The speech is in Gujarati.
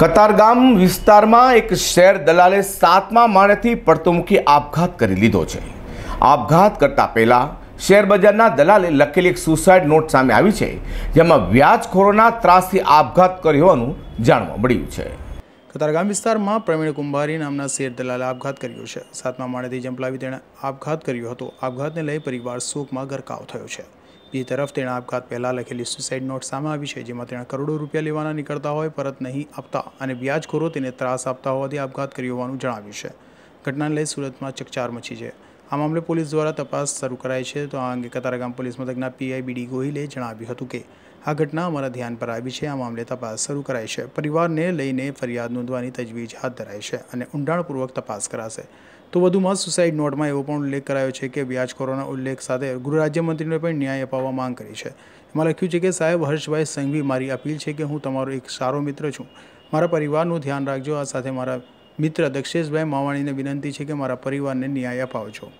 કતારગામ વિસ્તારમાં એક શેર દલાલે સાતમા માળેથી પડતો પડતુમુખી આપઘાત કરી લીધો છે આપઘાત કરતા પહેલાં બજારના દલાલે લખેલી એક સુસાઇડ નોટ સામે આવી છે જેમાં વ્યાજખોરોના ત્રાસથી આપઘાત કર્યો હોવાનું જાણવા મળ્યું છે કતારગામ વિસ્તારમાં પ્રવીણ કુંભારી નામના શેર દલાલે આપઘાત કર્યો છે સાતમા માળેથી જંપલાવી તેણે આપઘાત કર્યો હતો આપઘાતને લઈ પરિવાર શોકમાં ગરકાવ થયો છે બીજી તરફ તેણે આપઘાત પહેલાં લખેલી સુસાઇડ નોટ સામે આવી છે જેમાં તેણે કરોડો રૂપિયા લેવાના નીકળતા હોય પરત નહીં આપતા અને વ્યાજખોરો તેને ત્રાસ આપતા હોવાથી આપઘાત કર્યો હોવાનું જણાવ્યું છે ઘટનાને લઈ સુરતમાં ચકચાર મચી છે આ મામલે પોલીસ દ્વારા તપાસ શરૂ કરાઈ છે તો આ અંગે કતારગામ પોલીસ મથકના પીઆઈ બીડી ગોહિલે જણાવ્યું હતું કે આ ઘટના અમારા ધ્યાન પર આવી છે આ મામલે તપાસ શરૂ કરાઈ છે પરિવારને લઈને ફરિયાદ નોંધવાની તજવીજ હાથ ધરાઈ છે અને ઊંડાણપૂર્વક તપાસ કરાશે તો વધુમાં સુસાઇડ નોટમાં એવો પણ ઉલ્લેખ કરાયો છે કે વ્યાજખોરોના ઉલ્લેખ સાથે ગૃહ રાજ્યમંત્રીને પણ ન્યાય અપાવવા માંગ કરી છે એમાં લખ્યું છે કે સાહેબ હર્ષભાઈ સંઘવી મારી અપીલ છે કે હું તમારો એક સારો મિત્ર છું મારા પરિવારનું ધ્યાન રાખજો આ સાથે મારા મિત્ર દક્ષેશભાઈ માવાણીને વિનંતી છે કે મારા પરિવારને ન્યાય અપાવજો